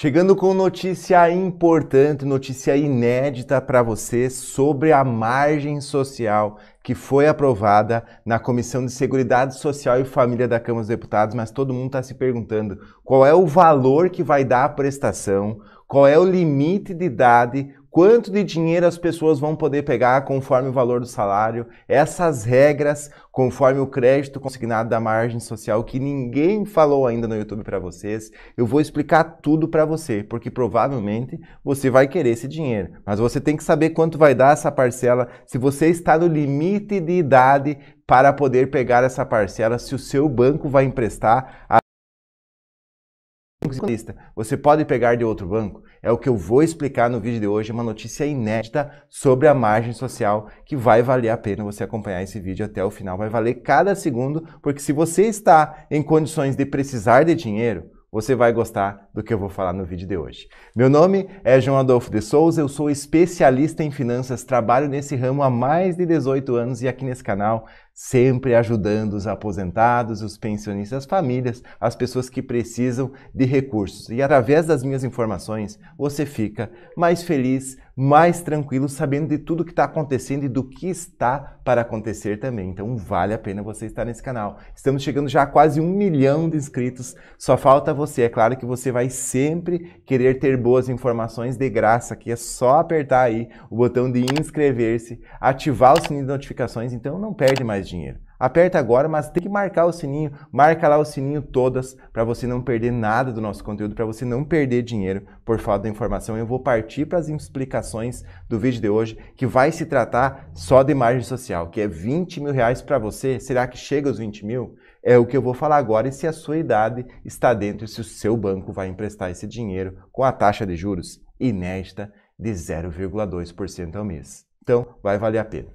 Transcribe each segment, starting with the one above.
Chegando com notícia importante, notícia inédita para você sobre a margem social que foi aprovada na Comissão de Seguridade Social e Família da Câmara dos Deputados, mas todo mundo está se perguntando qual é o valor que vai dar a prestação, qual é o limite de idade? Quanto de dinheiro as pessoas vão poder pegar conforme o valor do salário? Essas regras, conforme o crédito consignado da margem social que ninguém falou ainda no YouTube para vocês, eu vou explicar tudo para você, porque provavelmente você vai querer esse dinheiro, mas você tem que saber quanto vai dar essa parcela, se você está no limite de idade para poder pegar essa parcela, se o seu banco vai emprestar você pode pegar de outro banco? É o que eu vou explicar no vídeo de hoje, uma notícia inédita sobre a margem social que vai valer a pena você acompanhar esse vídeo até o final. Vai valer cada segundo, porque se você está em condições de precisar de dinheiro, você vai gostar do que eu vou falar no vídeo de hoje. Meu nome é João Adolfo de Souza, eu sou especialista em finanças, trabalho nesse ramo há mais de 18 anos e aqui nesse canal sempre ajudando os aposentados, os pensionistas, as famílias, as pessoas que precisam de recursos. E através das minhas informações, você fica mais feliz, mais tranquilo, sabendo de tudo que está acontecendo e do que está para acontecer também. Então vale a pena você estar nesse canal. Estamos chegando já a quase um milhão de inscritos, só falta você. É claro que você vai sempre querer ter boas informações de graça, que é só apertar aí o botão de inscrever-se, ativar o sininho de notificações, então não perde mais dinheiro. Aperta agora, mas tem que marcar o sininho, marca lá o sininho todas para você não perder nada do nosso conteúdo, para você não perder dinheiro por falta da informação. Eu vou partir para as explicações do vídeo de hoje, que vai se tratar só de margem social, que é 20 mil reais para você. Será que chega aos 20 mil? É o que eu vou falar agora e se a sua idade está dentro e se o seu banco vai emprestar esse dinheiro com a taxa de juros inédita de 0,2% ao mês. Então, vai valer a pena.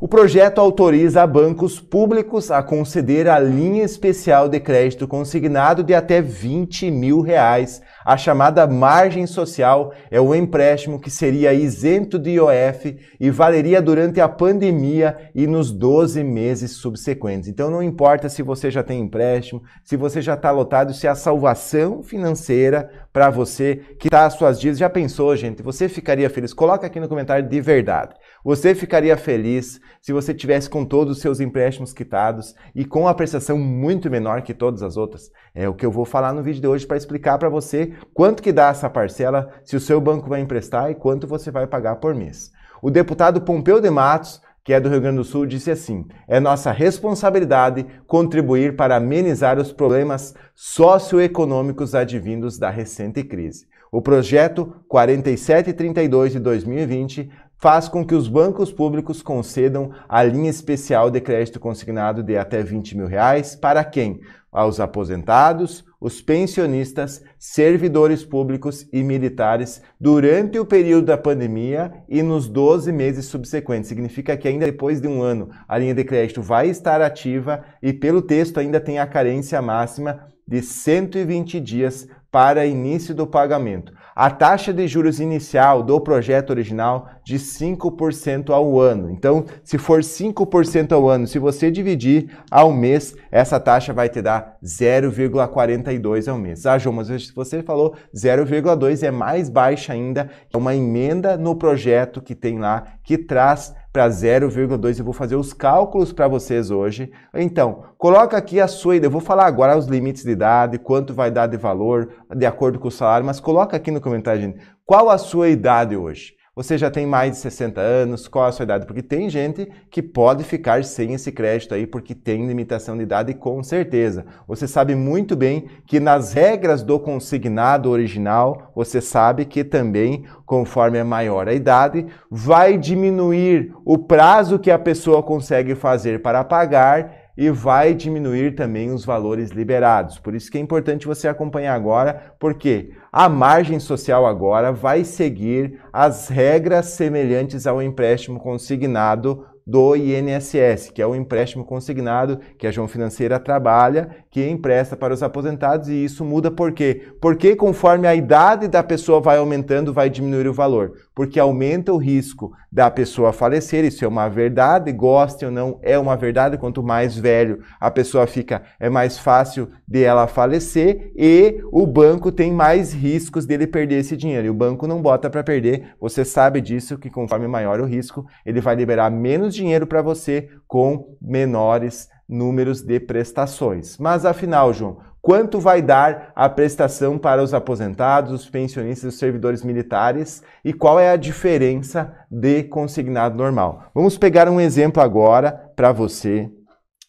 O projeto autoriza bancos públicos a conceder a linha especial de crédito consignado de até 20 mil reais a chamada margem social é o um empréstimo que seria isento de IOF e valeria durante a pandemia e nos 12 meses subsequentes. Então não importa se você já tem empréstimo, se você já está lotado, se é a salvação financeira para você que está às suas dívidas. Já pensou, gente? Você ficaria feliz? Coloca aqui no comentário de verdade. Você ficaria feliz se você tivesse com todos os seus empréstimos quitados e com a prestação muito menor que todas as outras? É o que eu vou falar no vídeo de hoje para explicar para você quanto que dá essa parcela, se o seu banco vai emprestar e quanto você vai pagar por mês. O deputado Pompeu de Matos, que é do Rio Grande do Sul, disse assim: "É nossa responsabilidade contribuir para amenizar os problemas socioeconômicos advindos da recente crise." O projeto 4732 de 2020 faz com que os bancos públicos concedam a linha especial de crédito consignado de até 20 mil reais para quem? Aos aposentados, os pensionistas, servidores públicos e militares durante o período da pandemia e nos 12 meses subsequentes. Significa que ainda depois de um ano a linha de crédito vai estar ativa e pelo texto ainda tem a carência máxima de 120 dias para início do pagamento. A taxa de juros inicial do projeto original de 5% ao ano. Então, se for 5% ao ano, se você dividir ao mês, essa taxa vai te dar 0,42 ao mês. Ah, João, mas você falou 0,2 é mais baixa ainda. É uma emenda no projeto que tem lá que traz para 0,2. Eu vou fazer os cálculos para vocês hoje. Então, coloca aqui a sua, eu vou falar agora os limites de idade, quanto vai dar de valor de acordo com o salário, mas coloca aqui no comentário, gente, qual a sua idade hoje? Você já tem mais de 60 anos? Qual a sua idade? Porque tem gente que pode ficar sem esse crédito aí porque tem limitação de idade, com certeza. Você sabe muito bem que nas regras do consignado original, você sabe que também, conforme é maior a idade, vai diminuir o prazo que a pessoa consegue fazer para pagar e vai diminuir também os valores liberados. Por isso que é importante você acompanhar agora, porque a margem social agora vai seguir as regras semelhantes ao empréstimo consignado do INSS, que é o empréstimo consignado que a João Financeira trabalha, que empresta para os aposentados, e isso muda por quê? Porque conforme a idade da pessoa vai aumentando, vai diminuir o valor, porque aumenta o risco da pessoa falecer, isso é uma verdade, goste ou não, é uma verdade, quanto mais velho a pessoa fica, é mais fácil de ela falecer e o banco tem mais riscos dele perder esse dinheiro. E o banco não bota para perder, você sabe disso que conforme maior o risco, ele vai liberar menos dinheiro para você com menores números de prestações. Mas afinal, João, quanto vai dar a prestação para os aposentados, os pensionistas e os servidores militares e qual é a diferença de consignado normal. Vamos pegar um exemplo agora para você.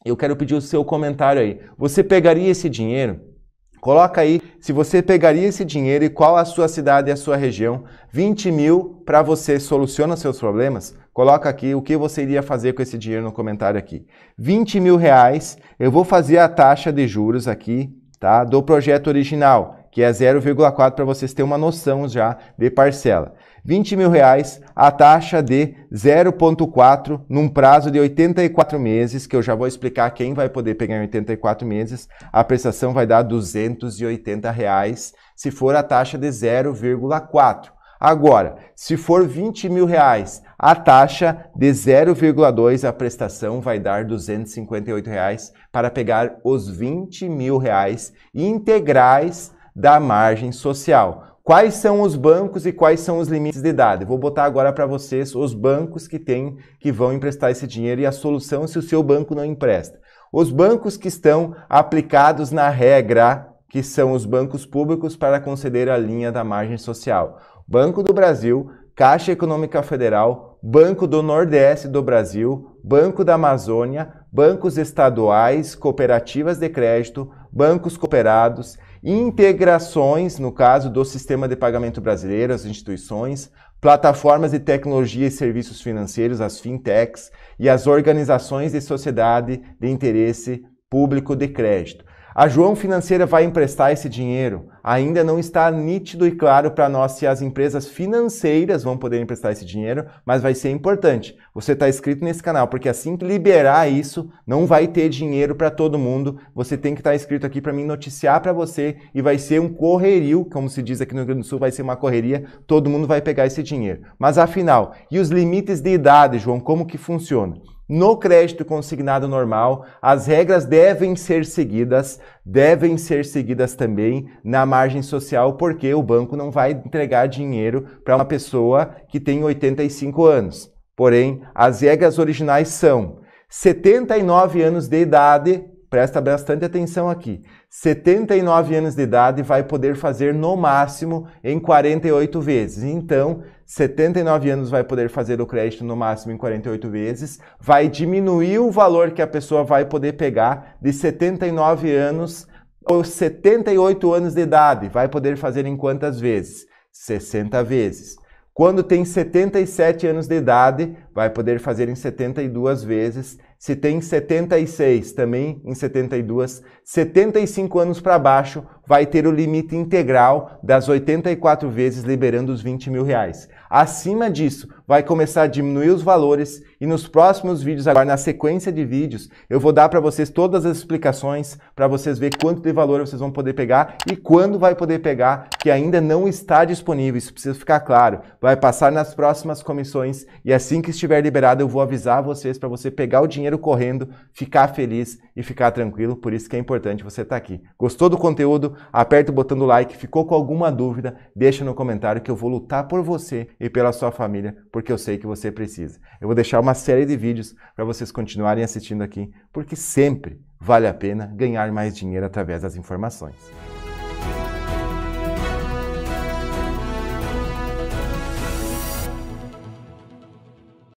Eu quero pedir o seu comentário aí. Você pegaria esse dinheiro? Coloca aí se você pegaria esse dinheiro e qual a sua cidade e a sua região. 20 mil para você soluciona seus problemas? Coloca aqui o que você iria fazer com esse dinheiro no comentário aqui. 20 mil reais, eu vou fazer a taxa de juros aqui, tá? Do projeto original, que é 0,4 para vocês terem uma noção já de parcela. 20 mil reais, a taxa de 0,4 num prazo de 84 meses, que eu já vou explicar quem vai poder pegar em 84 meses. A prestação vai dar 280 reais se for a taxa de 0,4. Agora, se for 20 mil reais, a taxa de 0,2, a prestação vai dar 258 reais para pegar os 20 mil reais integrais da margem social. Quais são os bancos e quais são os limites de idade? Vou botar agora para vocês os bancos que têm que vão emprestar esse dinheiro e a solução se o seu banco não empresta. Os bancos que estão aplicados na regra, que são os bancos públicos para conceder a linha da margem social. Banco do Brasil, Caixa Econômica Federal, Banco do Nordeste do Brasil, Banco da Amazônia, bancos estaduais, cooperativas de crédito, bancos cooperados, integrações, no caso do sistema de pagamento brasileiro, as instituições, plataformas de tecnologia e serviços financeiros, as fintechs, e as organizações de sociedade de interesse público de crédito. A João Financeira vai emprestar esse dinheiro? Ainda não está nítido e claro para nós se as empresas financeiras vão poder emprestar esse dinheiro, mas vai ser importante. Você está inscrito nesse canal, porque assim que liberar isso, não vai ter dinheiro para todo mundo. Você tem que estar tá inscrito aqui para mim noticiar para você e vai ser um correrio, como se diz aqui no Rio Grande do Sul, vai ser uma correria, todo mundo vai pegar esse dinheiro. Mas afinal, e os limites de idade, João, como que funciona? No crédito consignado normal, as regras devem ser seguidas, devem ser seguidas também na margem social, porque o banco não vai entregar dinheiro para uma pessoa que tem 85 anos. Porém, as regras originais são 79 anos de idade presta bastante atenção aqui, 79 anos de idade vai poder fazer no máximo em 48 vezes. Então, 79 anos vai poder fazer o crédito no máximo em 48 vezes, vai diminuir o valor que a pessoa vai poder pegar de 79 anos ou 78 anos de idade, vai poder fazer em quantas vezes? 60 vezes. Quando tem 77 anos de idade, vai poder fazer em 72 vezes se tem 76, também em 72, 75 anos para baixo, vai ter o limite integral das 84 vezes, liberando os 20 mil reais. Acima disso, vai começar a diminuir os valores e nos próximos vídeos, agora na sequência de vídeos, eu vou dar para vocês todas as explicações para vocês ver quanto de valor vocês vão poder pegar e quando vai poder pegar, que ainda não está disponível, isso precisa ficar claro. Vai passar nas próximas comissões e assim que estiver liberado eu vou avisar vocês para você pegar o dinheiro correndo, ficar feliz e ficar tranquilo, por isso que é importante você estar tá aqui. Gostou do conteúdo? Aperta o botão do like. Ficou com alguma dúvida? Deixa no comentário que eu vou lutar por você e pela sua família. Por porque eu sei que você precisa. Eu vou deixar uma série de vídeos para vocês continuarem assistindo aqui, porque sempre vale a pena ganhar mais dinheiro através das informações.